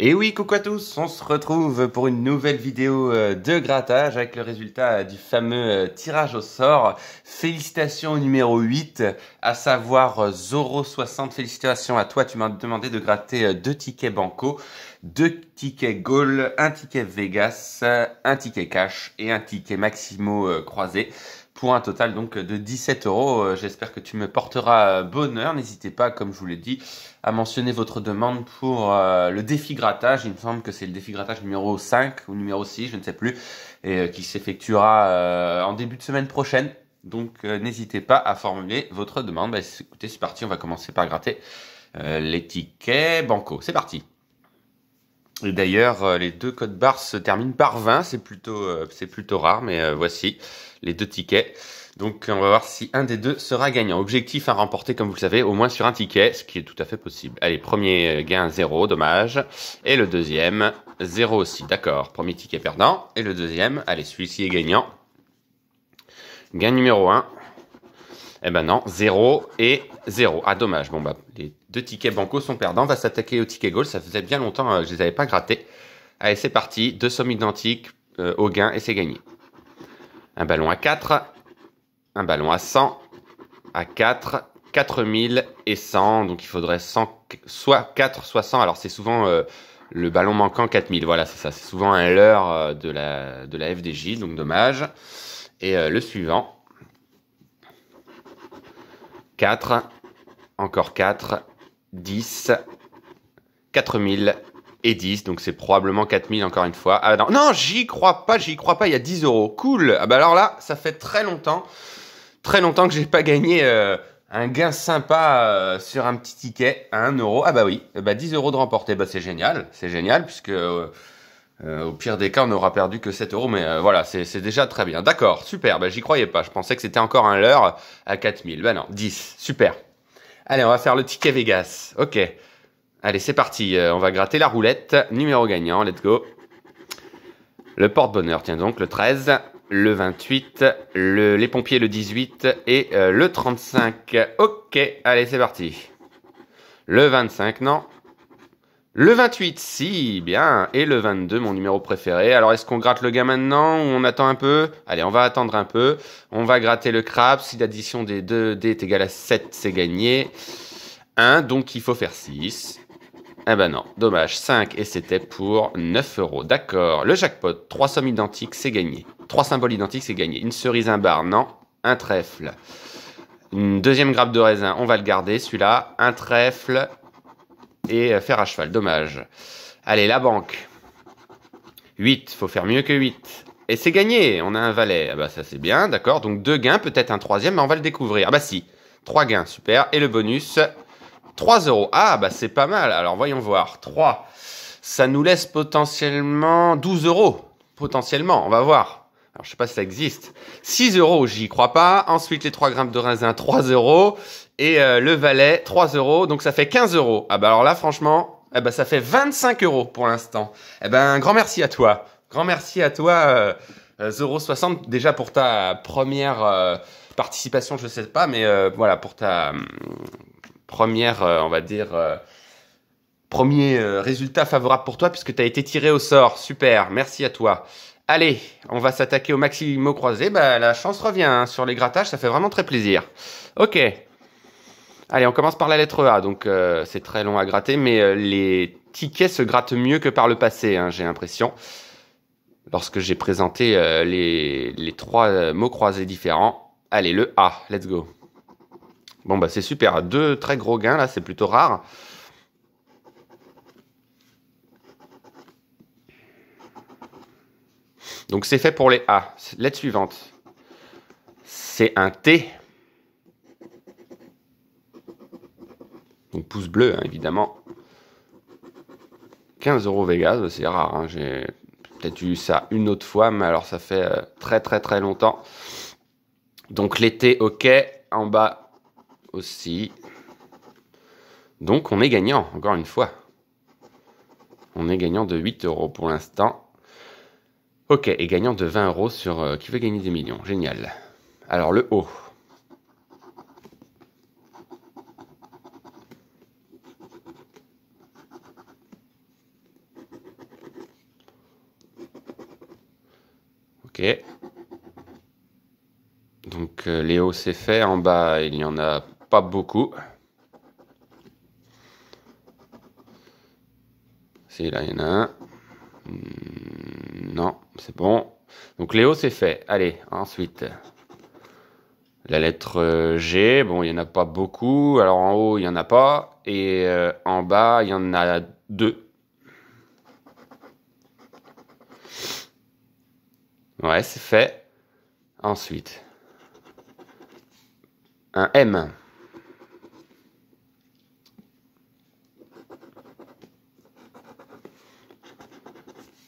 Et oui, coucou à tous, on se retrouve pour une nouvelle vidéo euh, de grattage avec le résultat euh, du fameux euh, tirage au sort. Félicitations au numéro 8, à savoir Zoro60. Félicitations à toi, tu m'as demandé de gratter deux tickets banco, deux tickets goal, un ticket Vegas, un ticket cash et un ticket Maximo croisé pour un total donc de 17 euros. Euh, j'espère que tu me porteras euh, bonheur. N'hésitez pas, comme je vous l'ai dit, à mentionner votre demande pour euh, le défi grattage. Il me semble que c'est le défi grattage numéro 5 ou numéro 6, je ne sais plus, et qui s'effectuera en début de semaine prochaine. Donc n'hésitez pas à formuler votre demande. Bah, écoutez, c'est parti, on va commencer par gratter les tickets banco. C'est parti. Et d'ailleurs, euh, les deux codes barres se terminent par 20. C'est plutôt, euh, c'est plutôt rare, mais euh, voici les deux tickets. Donc, on va voir si un des deux sera gagnant. Objectif à remporter, comme vous le savez, au moins sur un ticket, ce qui est tout à fait possible. Allez, premier gain 0, dommage. Et le deuxième, 0 aussi, d'accord. Premier ticket perdant. Et le deuxième, allez, celui-ci est gagnant. Gain numéro 1, eh ben non, 0 et 0. Ah, dommage. Bon, bah, les deux tickets banco sont perdants. On va s'attaquer au ticket goal. Ça faisait bien longtemps que euh, je les avais pas grattés. Allez, c'est parti. Deux sommes identiques euh, au gain et c'est gagné. Un ballon à 4, un ballon à 100, à 4, 4000 et 100. Donc, il faudrait soit 4, soit 100. Alors, c'est souvent euh, le ballon manquant 4000. Voilà, c'est ça. C'est souvent un leurre de la, de la FDJ. Donc, dommage. Et le suivant. 4, encore 4, 10, 4000 et 10. Donc c'est probablement 4000 encore une fois. Ah non, j'y crois pas, j'y crois pas, il y a 10 euros. Cool Ah bah alors là, ça fait très longtemps, très longtemps que j'ai pas gagné euh, un gain sympa euh, sur un petit ticket à 1 euro. Ah bah oui, bah 10 euros de remporter, bah c'est génial, c'est génial puisque... Euh, euh, au pire des cas, on n'aura perdu que 7 euros, mais euh, voilà, c'est déjà très bien. D'accord, super, ben, j'y croyais pas, je pensais que c'était encore un leurre à 4000. Ben non, 10, super. Allez, on va faire le ticket Vegas, ok. Allez, c'est parti, euh, on va gratter la roulette, numéro gagnant, let's go. Le porte-bonheur, tiens donc, le 13, le 28, les pompiers le 18 et le 35. Ok, allez, c'est parti. Le 25, non, le 28, si, bien. Et le 22, mon numéro préféré. Alors, est-ce qu'on gratte le gars maintenant ou on attend un peu Allez, on va attendre un peu. On va gratter le crabe. Si l'addition des 2 d est égale à 7, c'est gagné. 1, donc il faut faire 6. Eh ben non, dommage, 5 et c'était pour 9 euros. D'accord, le jackpot, 3 sommes identiques, c'est gagné. 3 symboles identiques, c'est gagné. Une cerise, un bar, non. Un trèfle. Une deuxième grappe de raisin, on va le garder, celui-là. Un trèfle, et euh, faire à cheval, dommage. Allez, la banque. 8, faut faire mieux que 8. Et c'est gagné, on a un valet. Ah bah ça c'est bien, d'accord. Donc deux gains, peut-être un troisième, mais on va le découvrir. Ah bah si, trois gains, super. Et le bonus, 3 euros. Ah bah c'est pas mal, alors voyons voir. 3, ça nous laisse potentiellement 12 euros. Potentiellement, on va voir. Alors, je sais pas si ça existe. 6 euros, j'y crois pas. Ensuite, les 3 grammes de raisin, 3 euros. Et euh, le valet, 3 euros. Donc, ça fait 15 euros. Ah bah alors là, franchement, eh bah, ça fait 25 euros pour l'instant. Eh ben, grand merci à toi. Grand merci à toi, euh, euh 0,60, déjà pour ta première euh, participation, je sais pas, mais euh, voilà, pour ta hum, première, on va dire Premier euh, résultat favorable pour toi puisque tu as été tiré au sort. Super, merci à toi. Allez, on va s'attaquer au mot croisé. Bah, la chance revient hein, sur les grattages, ça fait vraiment très plaisir. Ok. Allez, on commence par la lettre A. Donc, euh, c'est très long à gratter, mais euh, les tickets se grattent mieux que par le passé, hein, j'ai l'impression. Lorsque j'ai présenté les, trois mots croisés différents. Allez, le A, let's go. Bon, bah, c'est super. Deux très gros gains, là, c'est plutôt rare. Donc c'est fait pour les A. Lettre suivante. C'est un T. Donc pouce bleu, hein, évidemment. 15 euros Vegas, c'est rare. Hein, j'ai peut-être eu ça une autre fois, mais alors ça fait euh, très très très longtemps. Donc l'été, ok. En bas aussi. Donc on est gagnant, encore une fois. On est gagnant de 8 euros pour l'instant. Ok, et gagnant de 20 euros sur euh, qui veut gagner des millions. Génial. Alors le haut. Ok. Donc euh, les hauts c'est fait. En bas, il n'y en a pas beaucoup. Si, là, il y en a un c'est bon. Donc Léo, c'est fait. Allez, ensuite. La lettre euh, G, bon, il n'y en a pas beaucoup. Alors en haut, il n'y en a pas. Et euh, en bas, il y en a deux. Ouais, c'est fait. Ensuite, un M.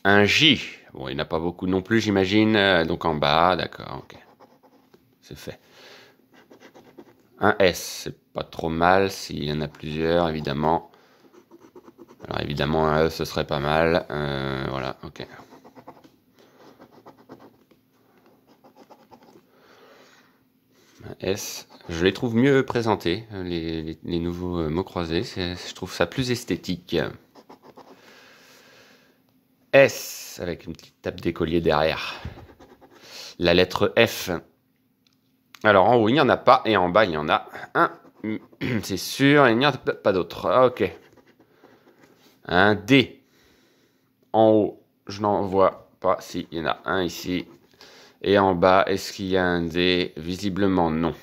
Un J. Bon, il n'y en a pas beaucoup non plus, j'imagine. Euh, donc en bas, d'accord, ok. C'est fait. Un S, c'est pas trop mal s'il y en a plusieurs, évidemment. Alors évidemment, un E, ce serait pas mal. Euh, voilà, ok. Un S, je les trouve mieux présentés, euh, les nouveaux mots croisés. Je trouve ça plus esthétique. S avec une petite tape d'écolier derrière. La lettre F. Alors en haut, il n'y en a pas, et en bas, il y en a un. C'est sûr, il n'y en a pas d'autre. Ah, ok. Un D. En haut, je n'en vois pas. Si, il y en a un ici. Et en bas, est-ce qu'il y a un D Visiblement, non.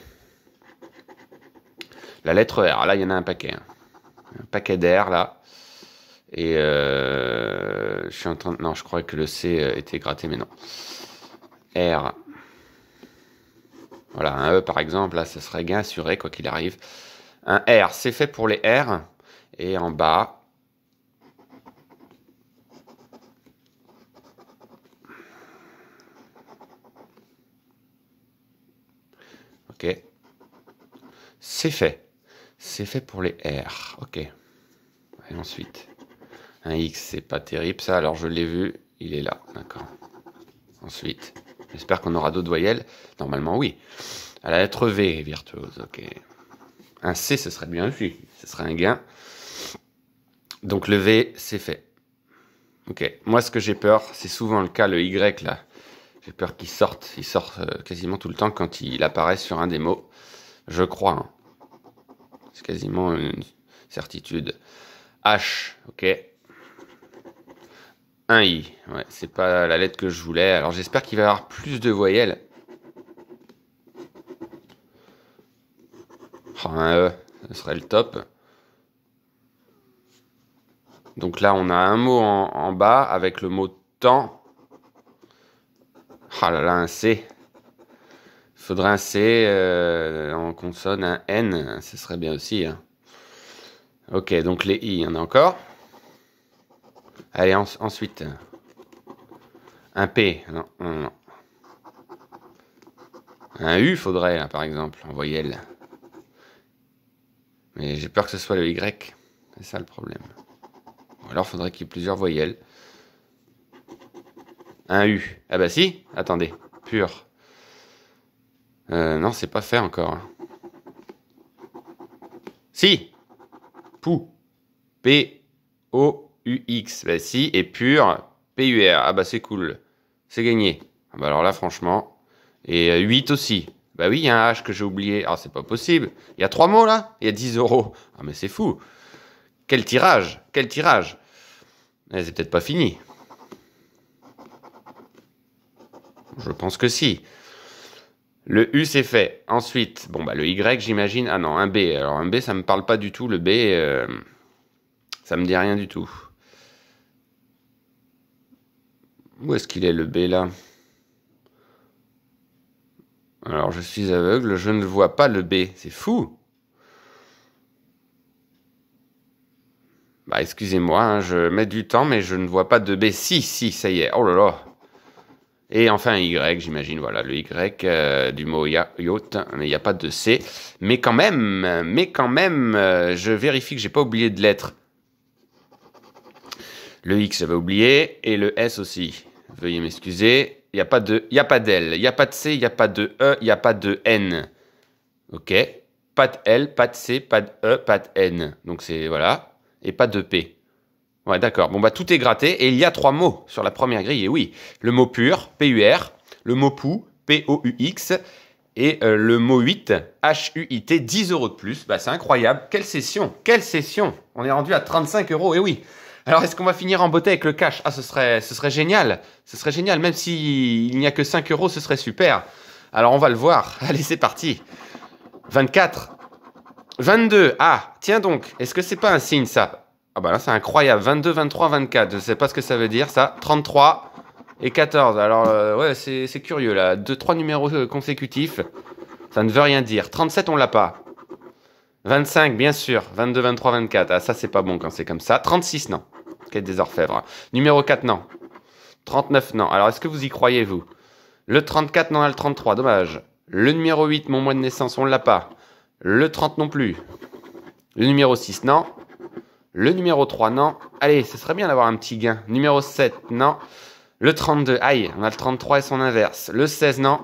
La lettre R, là, il y en a un paquet. Hein. Un paquet d'air, là. Et euh, je suis en train de... Non, je croyais que le C euh, était gratté, mais non. R. Voilà, un E par exemple, là, ça serait gain assuré, quoi qu'il arrive. Un R, c'est fait pour les R. Et en bas. Ok. C'est fait. C'est fait pour les R. Ok. Et ensuite. Un X, c'est pas terrible ça. Alors je l'ai vu, il est là. D'accord. Ensuite, j'espère qu'on aura d'autres voyelles. Normalement, oui. À la lettre V, virtuose. Ok. Un C, ce serait bien vu, Ce serait un gain. Donc le V, c'est fait. Ok. Moi, ce que j'ai peur, c'est souvent le cas, le Y là. J'ai peur qu'il sorte. Il sort euh, quasiment tout le temps quand il apparaît sur un des mots. Je crois. Hein. C'est quasiment une certitude. H, ok. Un i, ouais, c'est pas la lettre que je voulais. Alors j'espère qu'il va y avoir plus de voyelles. Oh, un e, ce serait le top. Donc là, on a un mot en, bas avec le mot temps. Ah là là, un C. Il faudrait un C euh, en consonne, un N, ce serait bien aussi. Hein. Ok, donc les I, il y en a encore. Allez, ensuite. Un P. Un U faudrait, là, hein, par exemple, en voyelle. Mais j'ai peur que ce soit le Y. C'est ça le problème. Ou alors faudrait qu'il y ait plusieurs voyelles. Un U. Ah bah si, attendez. Pur. Euh, non, c'est pas fait encore. Hein. Si Pou. P. O. UX. Bah si, et pur, PUR. Ah bah c'est cool. C'est gagné. Ah, bah alors là, franchement. Et 8 euh, aussi. Bah oui, il y a un H que j'ai oublié. Ah, c'est pas possible. Il y a trois mots là Il y a 10 euros. Ah mais c'est fou. Quel tirage Quel tirage mais eh, C'est peut-être pas fini. Je pense que si. Le U c'est fait. Ensuite, bon bah le Y j'imagine. Ah non, un B. Alors un B ça me parle pas du tout. Le B, euh, ça me dit rien du tout. Où est-ce qu'il est le B là Alors je suis aveugle, je ne vois pas le B, c'est fou Bah excusez-moi, hein, je mets du temps mais je ne vois pas de B. Si, si, ça y est, oh là là et enfin Y, j'imagine, voilà, le Y euh, du mot yacht, mais il n'y a pas de C. Mais quand même, mais quand même, euh, je vérifie que j'ai pas oublié de lettre. Le X, va oublié, et le S aussi. Veuillez m'excuser. Il n'y a pas de, y a pas d'L, il n'y a pas de C, il n'y a pas de E, il n'y a pas de N. Ok Pas de L, pas de C, pas de E, pas de N. Donc c'est, voilà. Et pas de P. Ouais, d'accord. Bon, bah tout est gratté, et il y a trois mots sur la première grille, et oui. Le mot pur, P-U-R, le mot pou, P-O-U-X, et euh, le mot 8, H-U-I-T, 10 euros de plus. Bah, c'est incroyable. Quelle session Quelle session On est rendu à 35 euros, et oui alors, est-ce qu'on va finir en beauté avec le cash Ah, ce serait, ce serait génial. Ce serait génial. Même s'il si n'y a que 5 euros, ce serait super. Alors, on va le voir. Allez, c'est parti. 24. 22. Ah, tiens donc. Est-ce que c'est pas un signe, ça Ah, bah là, c'est incroyable. 22, 23, 24. Je ne sais pas ce que ça veut dire, ça. 33 et 14. Alors, euh, ouais, c'est curieux, là. 2, 3 numéros euh, consécutifs. Ça ne veut rien dire. 37, on l'a pas. 25, bien sûr. 22, 23, 24. Ah, ça, c'est pas bon quand c'est comme ça. 36, non. Quête des orfèvres. Numéro 4, non. 39, non. Alors, est-ce que vous y croyez, vous Le 34, non, a le 33, dommage. Le numéro 8, mon mois de naissance, on ne l'a pas. Le 30 non plus. Le numéro 6, non. Le numéro 3, non. Allez, ce serait bien d'avoir un petit gain. Numéro 7, non. Le 32, aïe, on a le 33 et son inverse. Le 16, non.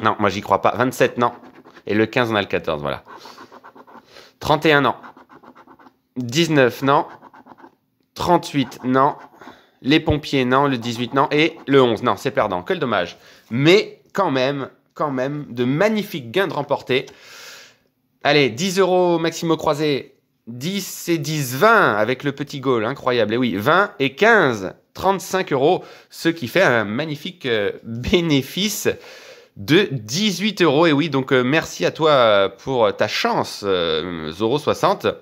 Non, moi j'y crois pas. 27, non. Et le 15, on a le 14, voilà. 31, non. 19, non. 38, non. Les pompiers, non. Le 18, non. Et le 11, non. C'est perdant. Quel dommage. Mais quand même, quand même, de magnifiques gains de remporter. Allez, 10 euros Maximo Croisé. 10 et 10, 20 avec le petit goal, incroyable. Et oui, 20 et 15, 35 euros, ce qui fait un magnifique euh, bénéfice de 18 euros. Et oui, donc euh, merci à toi euh, pour ta chance, 0,60.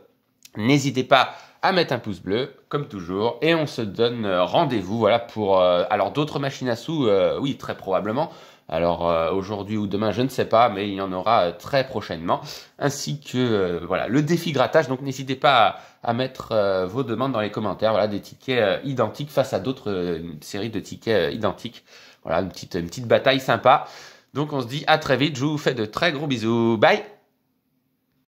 N'hésitez pas à mettre un pouce bleu, comme toujours, et on se donne euh, rendez-vous, voilà, pour... Euh, alors d'autres machines à sous, euh, oui, très probablement. Alors aujourd'hui ou demain, je ne sais pas, mais il y en aura très prochainement. Ainsi que, voilà, le défi grattage, donc n'hésitez pas à, à mettre vos demandes dans les commentaires, voilà, des tickets identiques face à d'autres séries de tickets identiques. Voilà, une petite, une petite bataille sympa. Donc on se dit à très vite, je vous fais de très gros bisous, bye